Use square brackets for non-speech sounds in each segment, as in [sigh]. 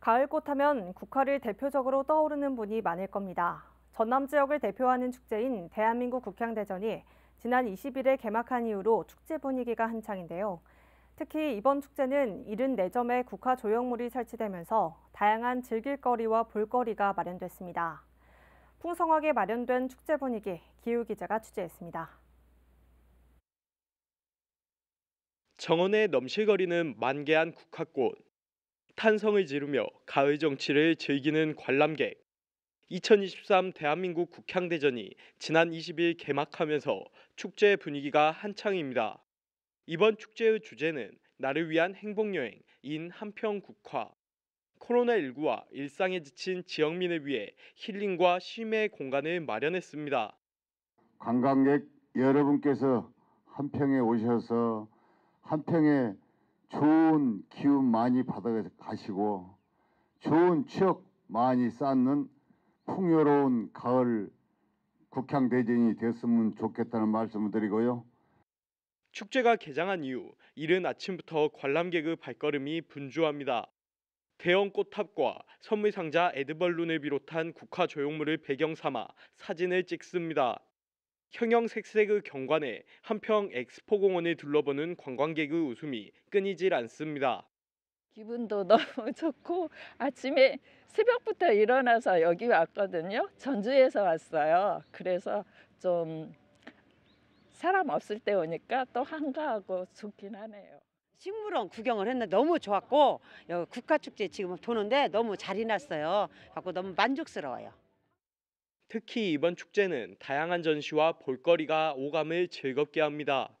가을꽃 하면 국화를 대표적으로 떠오르는 분이 많을 겁니다. 전남 지역을 대표하는 축제인 대한민국 국향대전이 지난 20일에 개막한 이후로 축제 분위기가 한창인데요. 특히 이번 축제는 74점의 국화 조형물이 설치되면서 다양한 즐길거리와 볼거리가 마련됐습니다. 풍성하게 마련된 축제 분위기, 기후 기자가 취재했습니다. 정원에 넘실거리는 만개한 국화꽃, 탄성을 지르며 가을 정치를 즐기는 관람객. 2023 대한민국 국향대전이 지난 20일 개막하면서 축제 분위기가 한창입니다. 이번 축제의 주제는 나를 위한 행복여행 인 한평 국화. 코로나19와 일상에 지친 지역민을 위해 힐링과 쉼의 공간을 마련했습니다. 관광객 여러분께서 한평에 오셔서 한평에 좋은 기운 많이 받아가시고 좋은 추억 많이 쌓는 풍요로운 가을 국향대전이 됐으면 좋겠다는 말씀을 드리고요. 축제가 개장한 이후 이른 아침부터 관람객의 발걸음이 분주합니다. 대형 꽃탑과 선물 상자 에드벌룬을 비롯한 국화 조형물을 배경 삼아 사진을 찍습니다. 형형색색의 경관에 한평 엑스포공원을 둘러보는 관광객의 웃음이 끊이질 않습니다. 기분도 [laughs] 너무 좋고 아침에 새벽부터 일어나서 여기 왔거든요. 전주에서 왔어요. 그래서 좀 사람 없을 때 오니까 또 한가하고 좋긴 하네요. 식물원 구경을 했는데 너무 좋았고 국가축제 지금 도는데 너무 잘 해놨어요. 갖고 너무 만족스러워요. 특히 이번 축제는 다양한 전시와 볼거리가 오감을 즐겁게 합니다.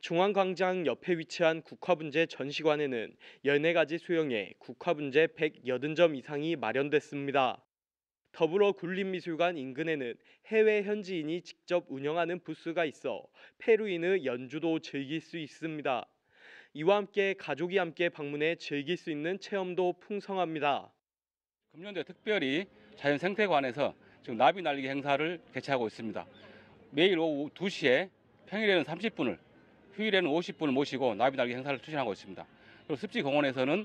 중앙광장 옆에 위치한 국화분재 전시관에는 1 4가지 수영에 국화분재 180점 이상이 마련됐습니다. 더불어 군립미술관 인근에는 해외 현지인이 직접 운영하는 부스가 있어 페루인의 연주도 즐길 수 있습니다. 이와 함께 가족이 함께 방문해 즐길 수 있는 체험도 풍성합니다. 금년도에 특별히 자연생태관에서 지금 나비 날리기 행사를 개최하고 있습니다. 매일 오후 2시에 평일에는 30분을, 휴일에는 50분을 모시고 나비 날기 행사를 추진하고 있습니다. 그리고 습지공원에서는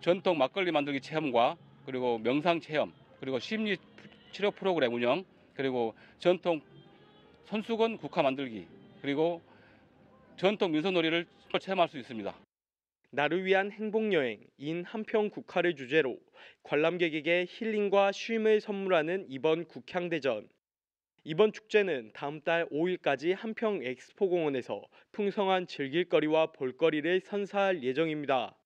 전통 막걸리 만들기 체험과 그리고 명상 체험, 그리고 심리 치료 프로그램 운영, 그리고 전통 선수건 국화 만들기, 그리고 전통 민속놀이를 체험할 수 있습니다. 나를 위한 행복여행 인 한평 국화를 주제로 관람객에게 힐링과 쉼을 선물하는 이번 국향대전. 이번 축제는 다음 달 5일까지 한평 엑스포공원에서 풍성한 즐길거리와 볼거리를 선사할 예정입니다.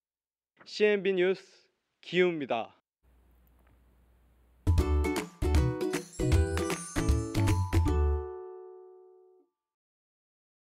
CNB 뉴스 기우입니다.